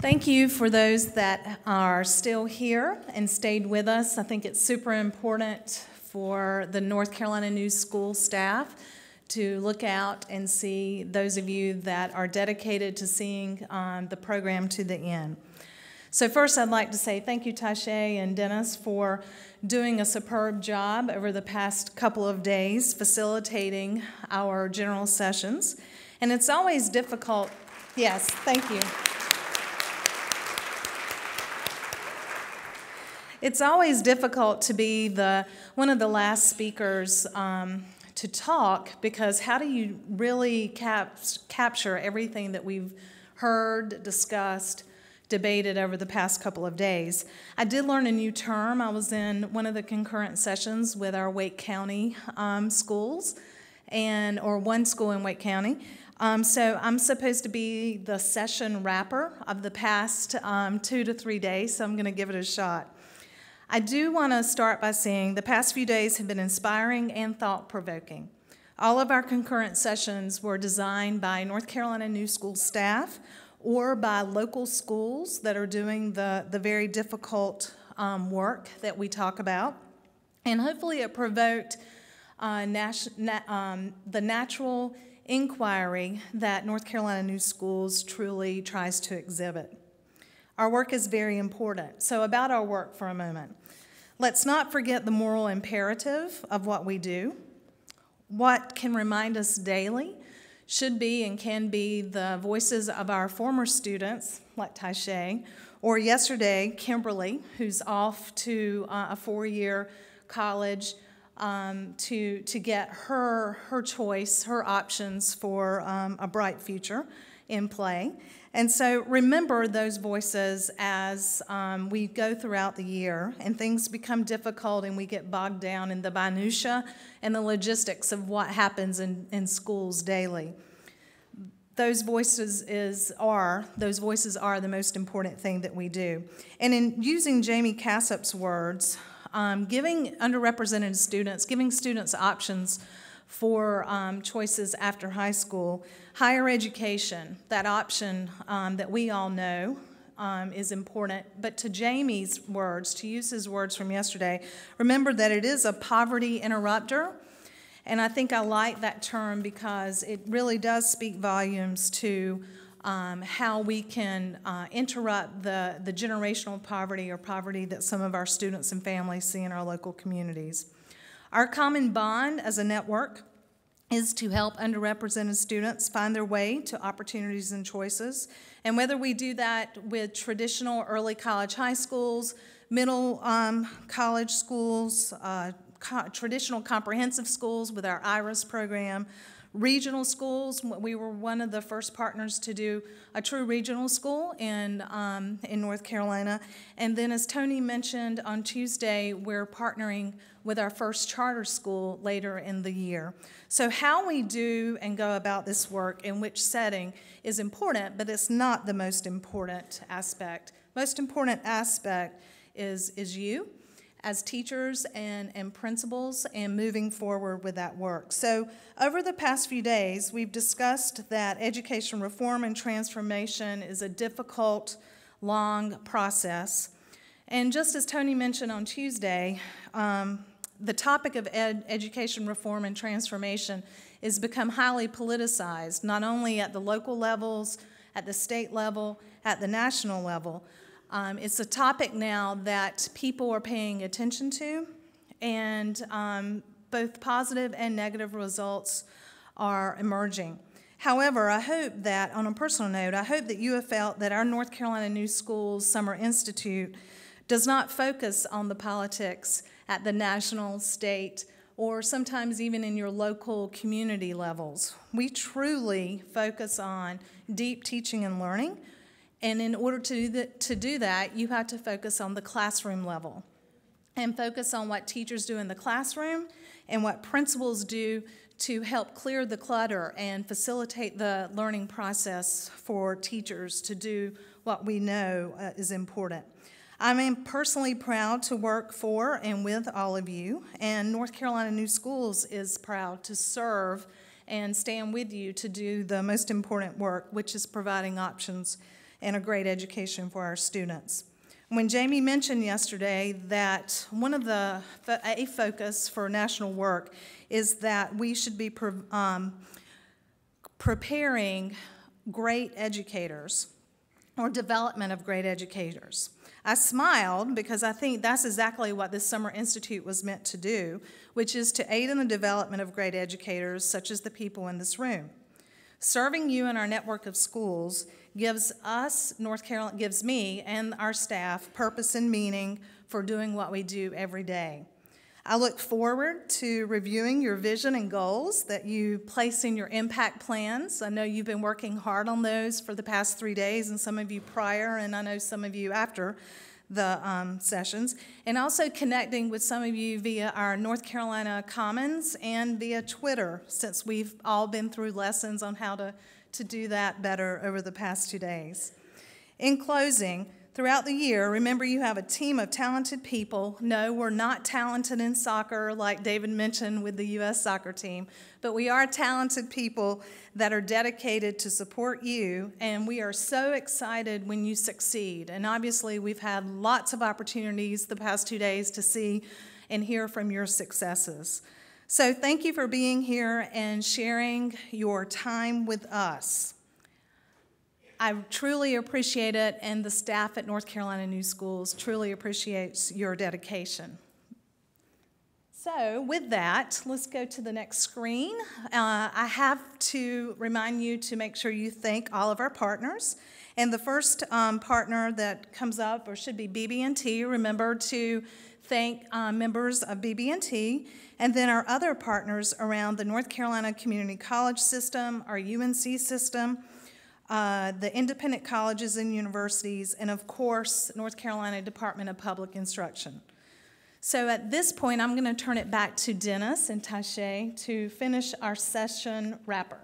Thank you for those that are still here and stayed with us. I think it's super important for the North Carolina News School staff to look out and see those of you that are dedicated to seeing um, the program to the end. So first I'd like to say thank you Tasha and Dennis for doing a superb job over the past couple of days facilitating our general sessions. And it's always difficult, yes, thank you. It's always difficult to be the one of the last speakers um, to talk because how do you really cap capture everything that we've heard, discussed, debated over the past couple of days. I did learn a new term. I was in one of the concurrent sessions with our Wake County um, schools, and or one school in Wake County. Um, so I'm supposed to be the session wrapper of the past um, two to three days. So I'm going to give it a shot. I do want to start by saying the past few days have been inspiring and thought provoking. All of our concurrent sessions were designed by North Carolina New School staff or by local schools that are doing the, the very difficult um, work that we talk about. And hopefully it provoked uh, na um, the natural inquiry that North Carolina New Schools truly tries to exhibit. Our work is very important. So, about our work for a moment. Let's not forget the moral imperative of what we do. What can remind us daily should be and can be the voices of our former students, like Taishe, or yesterday, Kimberly, who's off to uh, a four year college. Um, to, to get her, her choice, her options for um, a bright future in play. And so remember those voices as um, we go throughout the year and things become difficult and we get bogged down in the minutia and the logistics of what happens in, in schools daily. Those voices is are those voices are the most important thing that we do. And in using Jamie Cassop's words, um, giving underrepresented students, giving students options for um, choices after high school. Higher education, that option um, that we all know. Um, is important, but to Jamie's words, to use his words from yesterday, remember that it is a poverty interrupter. And I think I like that term because it really does speak volumes to um, how we can uh, interrupt the, the generational poverty or poverty that some of our students and families see in our local communities. Our common bond as a network is to help underrepresented students find their way to opportunities and choices. And whether we do that with traditional early college high schools, middle um, college schools, uh, co traditional comprehensive schools with our IRIS program, regional schools. We were one of the first partners to do a true regional school in, um, in North Carolina. And then, as Tony mentioned, on Tuesday, we're partnering with our first charter school later in the year. So, how we do and go about this work in which setting is important, but it's not the most important aspect. Most important aspect is, is you as teachers and, and principals and moving forward with that work. So, over the past few days, we've discussed that education reform and transformation is a difficult, long process. And just as Tony mentioned on Tuesday, um, the topic of ed education reform and transformation has become highly politicized, not only at the local levels, at the state level, at the national level, um, it's a topic now that people are paying attention to, and um, both positive and negative results are emerging. However, I hope that, on a personal note, I hope that you have felt that our North Carolina New Schools Summer Institute does not focus on the politics at the national, state, or sometimes even in your local community levels. We truly focus on deep teaching and learning, and in order to do, that, to do that, you have to focus on the classroom level and focus on what teachers do in the classroom and what principals do to help clear the clutter and facilitate the learning process for teachers to do what we know uh, is important. I'm personally proud to work for and with all of you, and North Carolina New Schools is proud to serve and stand with you to do the most important work, which is providing options and a great education for our students. When Jamie mentioned yesterday that one of the a focus for national work is that we should be pre um, preparing great educators or development of great educators. I smiled because I think that's exactly what this Summer Institute was meant to do, which is to aid in the development of great educators such as the people in this room. Serving you in our network of schools gives us, North Carolina, gives me and our staff purpose and meaning for doing what we do every day. I look forward to reviewing your vision and goals that you place in your impact plans. I know you've been working hard on those for the past three days, and some of you prior, and I know some of you after the um, sessions, and also connecting with some of you via our North Carolina Commons and via Twitter, since we've all been through lessons on how to, to do that better over the past two days. In closing, Throughout the year, remember you have a team of talented people. No, we're not talented in soccer, like David mentioned with the U.S. soccer team, but we are talented people that are dedicated to support you, and we are so excited when you succeed. And obviously, we've had lots of opportunities the past two days to see and hear from your successes. So, thank you for being here and sharing your time with us. I truly appreciate it, and the staff at North Carolina New Schools truly appreciates your dedication. So, with that, let's go to the next screen. Uh, I have to remind you to make sure you thank all of our partners. And the first um, partner that comes up, or should be BB&T, remember to thank uh, members of BB&T, and then our other partners around the North Carolina Community College System, our UNC system, uh, the independent colleges and universities, and of course, North Carolina Department of Public Instruction. So at this point, I'm going to turn it back to Dennis and Tashay to finish our session wrapper.